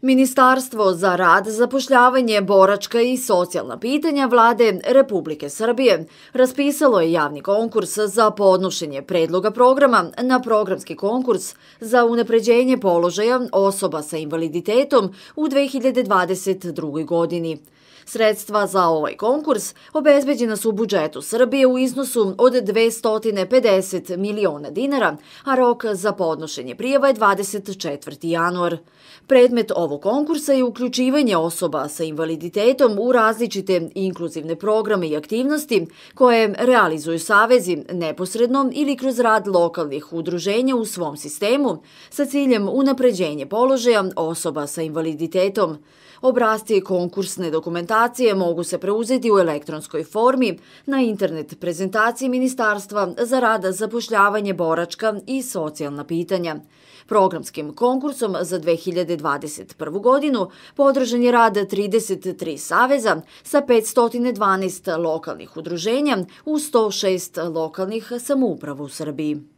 Ministarstvo za rad, zapošljavanje, boračka i socijalna pitanja vlade Republike Srbije raspisalo je javni konkurs za podnošenje predloga programa na programski konkurs za unapređenje položaja osoba sa invaliditetom u 2022. godini. Sredstva za ovaj konkurs obezbeđena su u budžetu Srbije u iznosu od 250 miliona dinara, a rok za podnošenje prijeva je 24. januar. Predmet ovog ovog konkursa je uključivanje osoba sa invaliditetom u različite inkluzivne programe i aktivnosti koje realizuju savezi neposredno ili kroz rad lokalnih udruženja u svom sistemu sa ciljem unapređenje položaja osoba sa invaliditetom. Obrasti konkursne dokumentacije mogu se preuzeti u elektronskoj formi na internet prezentaciji Ministarstva za rada zapošljavanje boračka i socijalna pitanja. Programskim konkursom za 2021 2021. godinu podržan je rad 33 saveza sa 512 lokalnih udruženja u 106 lokalnih samouprava u Srbiji.